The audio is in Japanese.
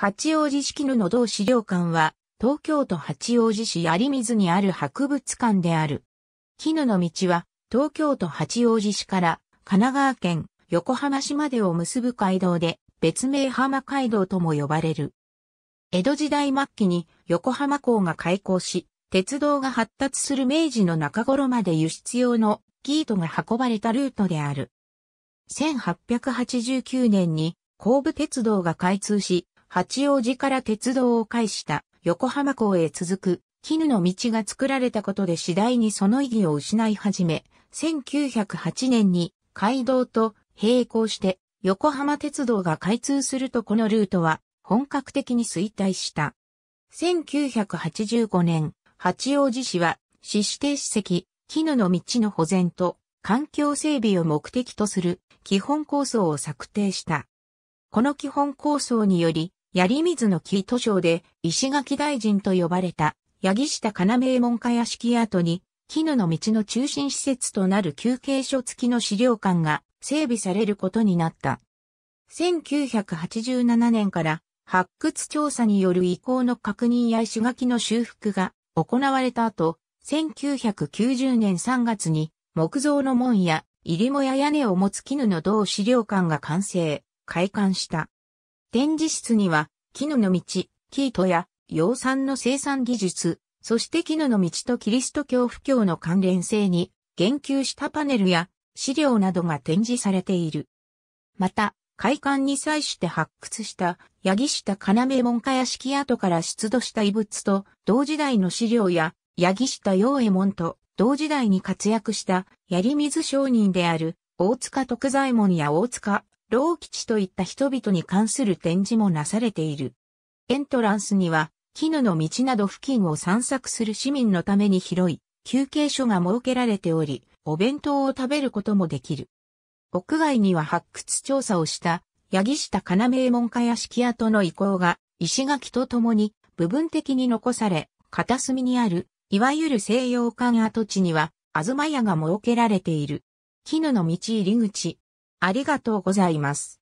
八王子式布同資料館は、東京都八王子市有水にある博物館である。絹の道は、東京都八王子市から神奈川県横浜市までを結ぶ街道で、別名浜街道とも呼ばれる。江戸時代末期に横浜港が開港し、鉄道が発達する明治の中頃まで輸出用のギートが運ばれたルートである。1889年に神戸鉄道が開通し、八王子から鉄道を介した横浜港へ続く絹の道が作られたことで次第にその意義を失い始め、1908年に街道と並行して横浜鉄道が開通するとこのルートは本格的に衰退した。1985年、八王子市は市指定史跡、絹の道の保全と環境整備を目的とする基本構想を策定した。この基本構想により、槍水の木図書で石垣大臣と呼ばれた、八木下金名門家屋敷跡に、絹の道の中心施設となる休憩所付きの資料館が整備されることになった。1987年から発掘調査による遺構の確認や石垣の修復が行われた後、1990年3月に木造の門や入りもや屋根を持つ絹の同資料館が完成、開館した。展示室には、絹の道、生糸や、養蚕の生産技術、そして絹の道とキリスト教布教の関連性に、言及したパネルや、資料などが展示されている。また、会館に際して発掘した、八木下要門下屋敷跡から出土した遺物と、同時代の資料や、八木下洋右衛門と、同時代に活躍した、槍水商人である、大塚徳左衛門や大塚老吉といった人々に関する展示もなされている。エントランスには、絹の道など付近を散策する市民のために広い休憩所が設けられており、お弁当を食べることもできる。屋外には発掘調査をした、八木下金名門家屋敷跡の遺構が、石垣とともに部分的に残され、片隅にある、いわゆる西洋館跡地には、東屋が設けられている。絹の道入り口、ありがとうございます。